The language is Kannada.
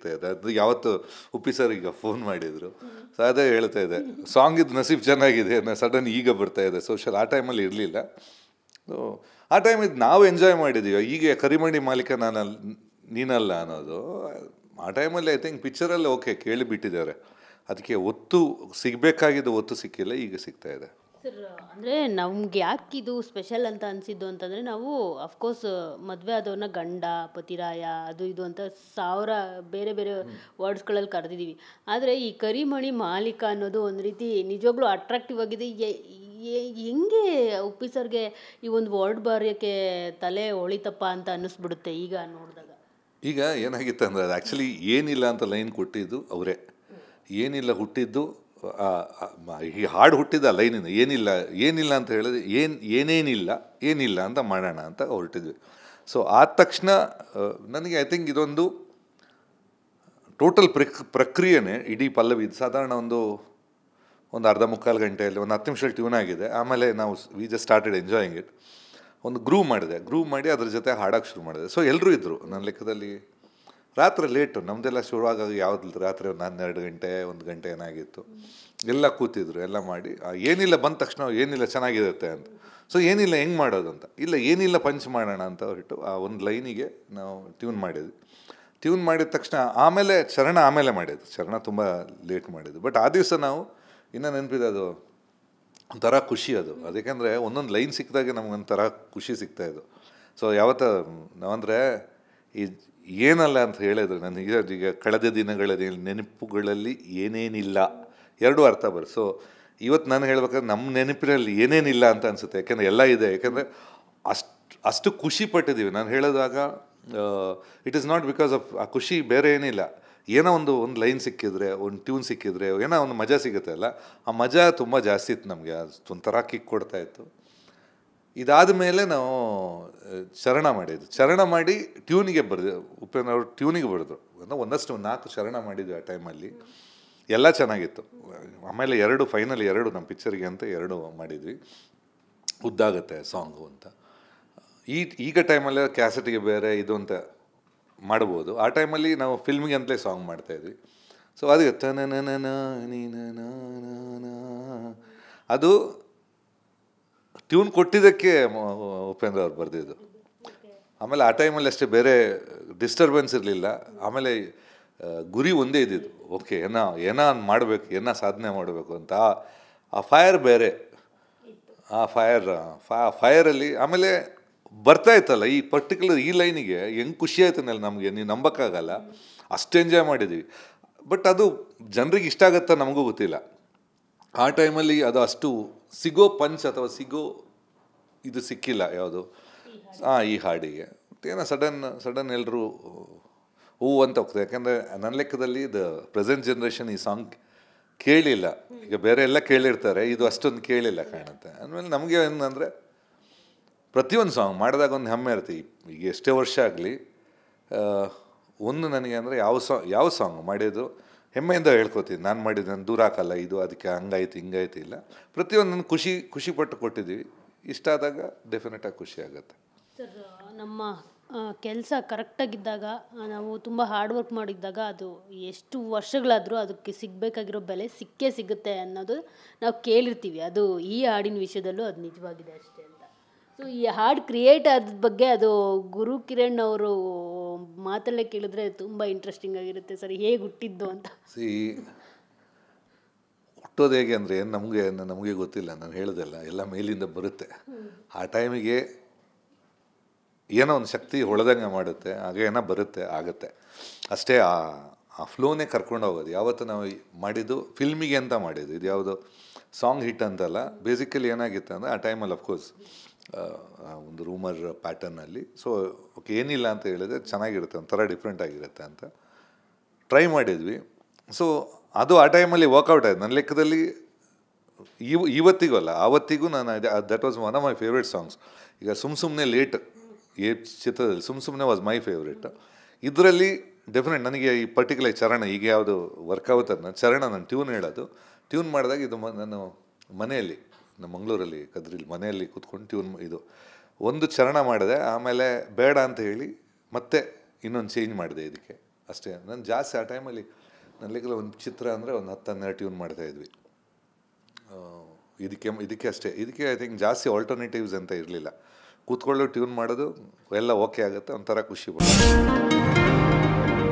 ಸಿಗ್ತಾ ಇದೆ ಅದು ಯಾವತ್ತು ಉಪ್ಪಿ ಸರ್ ಈಗ ಫೋನ್ ಮಾಡಿದ್ರು ಸೊ ಅದೇ ಹೇಳ್ತಾ ಇದೆ ಸಾಂಗ್ ಇದು ನಸೀಬ್ ಚೆನ್ನಾಗಿದೆ ಸಡನ್ ಈಗ ಬರ್ತಾ ಇದೆ ಸೋಷಲ್ ಆ ಟೈಮಲ್ಲಿ ಇರಲಿಲ್ಲ ಆ ಟೈಮ್ ಇದು ನಾವು ಎಂಜಾಯ್ ಮಾಡಿದ್ದೀವಿ ಈಗ ಕರಿಮಣಿ ಮಾಲೀಕ ನಾನು ನೀನಲ್ಲ ಅನ್ನೋದು ಆ ಟೈಮಲ್ಲಿ ಐ ಥಿಂಕ್ ಪಿಕ್ಚರಲ್ಲಿ ಓಕೆ ಕೇಳಿಬಿಟ್ಟಿದ್ದಾರೆ ಅದಕ್ಕೆ ಒತ್ತು ಸಿಗಬೇಕಾಗಿದ್ದು ಒತ್ತು ಸಿಕ್ಕಿಲ್ಲ ಈಗ ಸಿಗ್ತಾ ಇದೆ ಸರ್ ಅಂದರೆ ನಮ್ಗೆ ಯಾಕೆ ಇದು ಸ್ಪೆಷಲ್ ಅಂತ ಅನಿಸಿದ್ದು ಅಂತಂದರೆ ನಾವು ಅಫ್ಕೋರ್ಸ್ ಮದುವೆ ಆದವ್ರನ್ನ ಗಂಡ ಪತಿರಾಯ ಅದು ಇದು ಅಂತ ಸಾವಿರ ಬೇರೆ ಬೇರೆ ವರ್ಡ್ಸ್ಗಳಲ್ಲಿ ಕರೆದಿದ್ದೀವಿ ಆದರೆ ಈ ಕರಿಮಣಿ ಮಾಲೀಕ ಅನ್ನೋದು ಒಂದು ರೀತಿ ನಿಜವಾಗ್ಲೂ ಅಟ್ರಾಕ್ಟಿವ್ ಆಗಿದೆ ಹೆಂಗೆ ಉಪ್ಪಿಸರ್ಗೆ ಈ ಒಂದು ವರ್ಡ್ ಬಾರ್ಯಕ್ಕೆ ತಲೆ ಹೊಳಿತಪ್ಪ ಅಂತ ಅನ್ನಿಸ್ಬಿಡುತ್ತೆ ಈಗ ನೋಡಿದಾಗ ಈಗ ಏನಾಗಿತ್ತು ಅಂದರೆ ಅದು ಆ್ಯಕ್ಚುಲಿ ಏನಿಲ್ಲ ಅಂತ ಲೈನ್ ಕೊಟ್ಟಿದ್ದು ಅವರೇ ಏನಿಲ್ಲ ಹುಟ್ಟಿದ್ದು ಈ ಹಾಡು ಹುಟ್ಟಿದ ಲೈನಿಂದ ಏನಿಲ್ಲ ಏನಿಲ್ಲ ಅಂತ ಹೇಳಿದ್ರೆ ಏನು ಏನೇನಿಲ್ಲ ಏನಿಲ್ಲ ಅಂತ ಮಾಡೋಣ ಅಂತ ಹೊರಟಿದ್ವಿ ಸೊ ಆದ ತಕ್ಷಣ ನನಗೆ ಐ ಥಿಂಕ್ ಇದೊಂದು ಟೋಟಲ್ ಪ್ರಕ್ ಪ್ರಕ್ರಿಯೆನೇ ಇಡೀ ಪಲ್ಲವಿ ಸಾಧಾರಣ ಒಂದು ಒಂದು ಅರ್ಧ ಮುಕ್ಕಾಲು ಗಂಟೆಯಲ್ಲಿ ಒಂದು ಹತ್ತು ನಿಮಿಷ ಟ್ಯೂನ್ ಆಗಿದೆ ಆಮೇಲೆ ನಾವು we just started enjoying it ಒಂದು ಗ್ರೂವ್ ಮಾಡಿದೆ ಗ್ರೂವ್ ಮಾಡಿ ಅದ್ರ ಜೊತೆ ಹಾಡೋಕ್ಕೆ ಶುರು ಮಾಡಿದೆ ಸೊ ಎಲ್ಲರೂ ಇದ್ದರು ನನ್ನ ಲೆಕ್ಕದಲ್ಲಿ ರಾತ್ರಿ ಲೇಟು ನಮ್ದೆಲ್ಲ ಶುರುವಾಗ ಯಾವ್ದು ರಾತ್ರಿ ಒಂದು ಹನ್ನೆರಡು ಗಂಟೆ ಒಂದು ಗಂಟೆ ಏನಾಗಿತ್ತು ಎಲ್ಲ ಕೂತಿದ್ರು ಎಲ್ಲ ಮಾಡಿ ಏನಿಲ್ಲ ಬಂದ ತಕ್ಷಣ ಏನಿಲ್ಲ ಚೆನ್ನಾಗಿರುತ್ತೆ ಅಂತ ಸೊ ಏನಿಲ್ಲ ಹೆಂಗೆ ಮಾಡೋದು ಅಂತ ಇಲ್ಲ ಏನಿಲ್ಲ ಪಂಚ್ ಮಾಡೋಣ ಅಂತ ಹೊರಟು ಆ ಒಂದು ಲೈನಿಗೆ ನಾವು ಟ್ಯೂನ್ ಮಾಡಿದ್ವಿ ಟ್ಯೂನ್ ಮಾಡಿದ ತಕ್ಷಣ ಆಮೇಲೆ ಚರಣ ಆಮೇಲೆ ಮಾಡಿದ್ದು ಚರಣ ತುಂಬ ಲೇಟ್ ಮಾಡಿದ್ದು ಬಟ್ ಆ ದಿವಸ ನಾವು ಇನ್ನೂ ನೆನಪಿದೆ ಅದು ಒಂಥರ ಖುಷಿ ಅದು ಅದಕ್ಕೆಂದರೆ ಒಂದೊಂದು ಲೈನ್ ಸಿಕ್ಕಿದಾಗೆ ನಮ್ಗೊಂಥರ ಖುಷಿ ಸಿಗ್ತಾಯಿದ್ದು ಸೊ ಯಾವತ್ತ ನಾವಂದರೆ ಈ ಏನಲ್ಲ ಅಂತ ಹೇಳಿದ್ರೆ ನನಗೆ ಈಗ ಕಳೆದ ದಿನಗಳಲ್ಲಿ ನೆನಪುಗಳಲ್ಲಿ ಏನೇನಿಲ್ಲ ಎರಡೂ ಅರ್ಥ ಬರ್ರಿ ಸೊ ಇವತ್ತು ನಾನು ಹೇಳ್ಬೇಕಾದ್ರೆ ನಮ್ಮ ನೆನಪಿನಲ್ಲಿ ಏನೇನಿಲ್ಲ ಅಂತ ಅನಿಸುತ್ತೆ ಯಾಕೆಂದರೆ ಎಲ್ಲ ಇದೆ ಯಾಕೆಂದರೆ ಅಷ್ಟು ಅಷ್ಟು ಖುಷಿ ಪಟ್ಟಿದ್ದೀವಿ ನಾನು ಹೇಳಿದಾಗ it is not because of ಆ ಖುಷಿ ಬೇರೆ ಏನಿಲ್ಲ ಏನೋ ಒಂದು ಒಂದು ಲೈನ್ ಸಿಕ್ಕಿದ್ರೆ ಒಂದು ಟ್ಯೂನ್ ಸಿಕ್ಕಿದ್ರೆ ಏನೋ ಒಂದು ಮಜಾ ಸಿಗುತ್ತೆ ಅಲ್ಲ ಆ ಮಜಾ ತುಂಬ ಜಾಸ್ತಿ ಇತ್ತು ನಮಗೆ ಅದು ಒಂಥರ ಕಿಕ್ ಇತ್ತು ಇದಾದ ಮೇಲೆ ನಾವು ಶರಣ ಮಾಡಿದ್ದು ಶರಣ ಮಾಡಿ ಟ್ಯೂನಿಗೆ ಬರೆದು ಉಪೇಂದ್ರ ಅವರು ಟ್ಯೂನಿಗೆ ಬರೆದು ಅಂದರೆ ಒಂದಷ್ಟು ನಾಲ್ಕು ಶರಣ ಮಾಡಿದ್ವಿ ಆ ಟೈಮಲ್ಲಿ ಎಲ್ಲ ಚೆನ್ನಾಗಿತ್ತು ಆಮೇಲೆ ಎರಡು ಫೈನಲ್ ಎರಡು ನಮ್ಮ ಪಿಕ್ಚರ್ಗೆ ಅಂತ ಎರಡು ಮಾಡಿದ್ವಿ ಉದ್ದಾಗತ್ತೆ ಸಾಂಗು ಅಂತ ಈ ಈಗ ಟೈಮಲ್ಲಿ ಕ್ಯಾಸೆಟ್ಗೆ ಬೇರೆ ಇದು ಅಂತ ಮಾಡ್ಬೋದು ಆ ಟೈಮಲ್ಲಿ ನಾವು ಫಿಲ್ಮ್ಗೆ ಅಂತಲೇ ಸಾಂಗ್ ಮಾಡ್ತಾಯಿದ್ವಿ ಸೊ ಅದಕ್ಕೆ ಅದು ಅದು ಟ್ಯೂನ್ ಕೊಟ್ಟಿದ್ದಕ್ಕೆ ಉಪೇಂದ್ರ ಅವ್ರು ಬರೆದಿದ್ದು ಆಮೇಲೆ ಆ ಟೈಮಲ್ಲಿ ಅಷ್ಟೇ ಬೇರೆ ಡಿಸ್ಟರ್ಬೆನ್ಸ್ ಇರಲಿಲ್ಲ ಆಮೇಲೆ ಗುರಿ ಒಂದೇ ಇದ್ದಿದ್ದು ಓಕೆ ಏನೋ ಏನೋ ಮಾಡಬೇಕು ಏನೋ ಸಾಧನೆ ಮಾಡಬೇಕು ಅಂತ ಆ ಫೈರ್ ಬೇರೆ ಆ ಫೈರ್ ಫೈರಲ್ಲಿ ಆಮೇಲೆ ಬರ್ತಾ ಇತ್ತಲ್ಲ ಈ ಪರ್ಟಿಕ್ಯುಲರ್ ಈ ಲೈನಿಗೆ ಹೆಂಗೆ ಖುಷಿ ಆಯ್ತಾನಲ್ಲ ನಮಗೆ ನೀವು ನಂಬಕ್ಕಾಗಲ್ಲ ಅಷ್ಟು ಎಂಜಾಯ್ ಮಾಡಿದ್ವಿ ಬಟ್ ಅದು ಜನರಿಗೆ ಇಷ್ಟ ಆಗುತ್ತಾ ನಮಗೂ ಗೊತ್ತಿಲ್ಲ ಆ ಟೈಮಲ್ಲಿ ಅದು ಅಷ್ಟು ಸಿಗೋ ಪಂಚ್ ಅಥವಾ ಸಿಗೋ ಇದು ಸಿಕ್ಕಿಲ್ಲ ಯಾವುದು ಹಾಂ ಈ ಹಾಡಿಗೆ ಏನೋ ಸಡನ್ ಸಡನ್ ಎಲ್ಲರೂ ಹೂ ಅಂತ ಹೋಗ್ತದೆ ಯಾಕೆಂದರೆ ನನ್ನ ಲೆಕ್ಕದಲ್ಲಿ ಇದು ಪ್ರೆಸೆಂಟ್ ಜನ್ರೇಷನ್ ಈ ಸಾಂಗ್ ಕೇಳಿಲ್ಲ ಈಗ ಬೇರೆ ಎಲ್ಲ ಕೇಳಿರ್ತಾರೆ ಇದು ಅಷ್ಟೊಂದು ಕೇಳಿಲ್ಲ ಕಾಣುತ್ತೆ ಅಂದಮೇಲೆ ನಮಗೆ ಏನಂದರೆ ಪ್ರತಿಯೊಂದು ಸಾಂಗ್ ಮಾಡಿದಾಗ ಒಂದು ಹೆಮ್ಮೆ ಇರುತ್ತೆ ಈಗ ಎಷ್ಟೇ ವರ್ಷ ಆಗಲಿ ಒಂದು ನನಗೆ ಅಂದರೆ ಯಾವ ಸಾಂಗ್ ಯಾವ ಸಾಂಗ್ ಮಾಡಿದ್ದು ಹೆಮ್ಮೆಯಿಂದ ಹೇಳ್ಕೊತೀನಿ ನಾನು ಮಾಡಿದ್ದು ನಾನು ದೂರ ಹಾಕಲ್ಲ ಇದು ಅದಕ್ಕೆ ಹಂಗಾಯ್ತು ಹಿಂಗಾಯ್ತು ಇಲ್ಲ ಪ್ರತಿಯೊಂದು ಖುಷಿ ಖುಷಿಪಟ್ಟು ಕೊಟ್ಟಿದ್ದೀವಿ ಇಷ್ಟ ಆದಾಗ ಆಗಿ ಖುಷಿ ಆಗುತ್ತೆ ಸರ್ ನಮ್ಮ ಕೆಲಸ ಕರೆಕ್ಟಾಗಿದ್ದಾಗ ನಾವು ತುಂಬ ಹಾರ್ಡ್ ವರ್ಕ್ ಮಾಡಿದ್ದಾಗ ಅದು ಎಷ್ಟು ವರ್ಷಗಳಾದರೂ ಅದಕ್ಕೆ ಸಿಗಬೇಕಾಗಿರೋ ಬೆಲೆ ಸಿಕ್ಕೇ ಸಿಗುತ್ತೆ ಅನ್ನೋದು ನಾವು ಕೇಳಿರ್ತೀವಿ ಅದು ಈ ಹಾಡಿನ ವಿಷಯದಲ್ಲೂ ಅದು ನಿಜವಾಗಿದೆ ಅಷ್ಟೇ ಅಂತ ಸೊ ಈ ಹಾಡು ಕ್ರಿಯೇಟ್ ಆದ ಬಗ್ಗೆ ಅದು ಗುರು ಕಿರಣ್ ಅವರು ಮಾತಲ್ಲೇ ಕೇಳಿದ್ರೆ ತುಂಬ ಇಂಟ್ರೆಸ್ಟಿಂಗ್ ಆಗಿರುತ್ತೆ ಸರ್ ಹೇಗೆ ಹುಟ್ಟಿದ್ದು ಅಂತ ಹುಟ್ಟೋದು ಹೇಗೆ ಅಂದರೆ ಏನು ನಮಗೆ ನಮಗೆ ಗೊತ್ತಿಲ್ಲ ನಾನು ಹೇಳೋದಲ್ಲ ಎಲ್ಲ ಮೇಲಿಂದ ಬರುತ್ತೆ ಆ ಟೈಮಿಗೆ ಏನೋ ಒಂದು ಶಕ್ತಿ ಹೊಳೆದಂಗೆ ಮಾಡುತ್ತೆ ಆಗ ಏನೋ ಬರುತ್ತೆ ಆಗುತ್ತೆ ಅಷ್ಟೇ ಆ ಆ ಫ್ಲೋನೇ ಕರ್ಕೊಂಡು ಹೋಗೋದು ಯಾವತ್ತು ನಾವು ಮಾಡಿದ್ದು ಫಿಲ್ಮಿಗೆ ಅಂತ ಮಾಡಿದ್ದು ಇದು ಯಾವುದು ಸಾಂಗ್ ಹಿಟ್ ಅಂತಲ್ಲ ಬೇಸಿಕಲಿ ಏನಾಗಿತ್ತು ಅಂದರೆ ಆ ಟೈಮಲ್ಲಿ ಅಫ್ಕೋರ್ಸ್ ಒಂದು ರೂಮರ್ ಪ್ಯಾಟರ್ನಲ್ಲಿ ಸೊ ಓಕೆ ಏನಿಲ್ಲ ಅಂತ ಹೇಳಿದ್ರೆ ಚೆನ್ನಾಗಿರುತ್ತೆ ಒಂಥರ ಡಿಫ್ರೆಂಟ್ ಆಗಿರುತ್ತೆ ಅಂತ ಟ್ರೈ ಮಾಡಿದ್ವಿ ಸೊ ಅದು ಆ ಟೈಮಲ್ಲಿ ವರ್ಕೌಟ್ ಆಯಿತು ನನ್ನ ಲೆಕ್ಕದಲ್ಲಿ ಇವ ಇವತ್ತಿಗೂ ಅಲ್ಲ ಆವತ್ತಿಗೂ ನಾನು that was one of my favourite songs ಈಗ ಸುಮ್ ಸುಮ್ಮನೆ ಲೇಟ್ ಈ ಚಿತ್ರದಲ್ಲಿ ಸುಮ್ ಸುಮ್ಮನೆ ವಾಸ್ ಮೈ ಫೇವ್ರೇಟ್ ಇದರಲ್ಲಿ ಡೆಫಿನೆಟ್ ನನಗೆ ಈ ಪರ್ಟಿಕ್ಯುಲರ್ ಚರಣ ಈಗ ಯಾವುದು ವರ್ಕೌಟ್ ನಾನು ಚರಣ ನಾನು ಟ್ಯೂನ್ ಹೇಳೋದು ಟ್ಯೂನ್ ಮಾಡಿದಾಗ ಇದು ನಾನು ಮನೆಯಲ್ಲಿ ನಮ್ಮ ಮಂಗಳೂರಲ್ಲಿ ಕದ್ರಿಲಿ ಮನೆಯಲ್ಲಿ ಕೂತ್ಕೊಂಡು ಟ್ಯೂನ್ ಇದು ಒಂದು ಚರಣ ಮಾಡಿದೆ ಆಮೇಲೆ ಬೇಡ ಅಂತ ಹೇಳಿ ಮತ್ತೆ ಇನ್ನೊಂದು ಚೇಂಜ್ ಮಾಡಿದೆ ಇದಕ್ಕೆ ಅಷ್ಟೇ ನಾನು ಜಾಸ್ತಿ ಆ ಟೈಮಲ್ಲಿ ನಲ್ಲಿಗೆಲ್ಲ ಒಂದು ಚಿತ್ರ ಅಂದರೆ ಒಂದು ಹತ್ತು ಹನ್ನೆರಡು ಟ್ಯೂನ್ ಮಾಡ್ತಾಯಿದ್ವಿ ಇದಕ್ಕೆ ಇದಕ್ಕೆ ಅಷ್ಟೇ ಇದಕ್ಕೆ ಐ ಥಿಂಕ್ ಜಾಸ್ತಿ ಆಲ್ಟರ್ನೇಟಿವ್ಸ್ ಅಂತ ಇರಲಿಲ್ಲ ಕೂತ್ಕೊಳ್ಳೋ ಟ್ಯೂನ್ ಮಾಡೋದು ಎಲ್ಲ ಓಕೆ ಆಗುತ್ತೆ ಒಂಥರ ಖುಷಿ ಬರುತ್ತೆ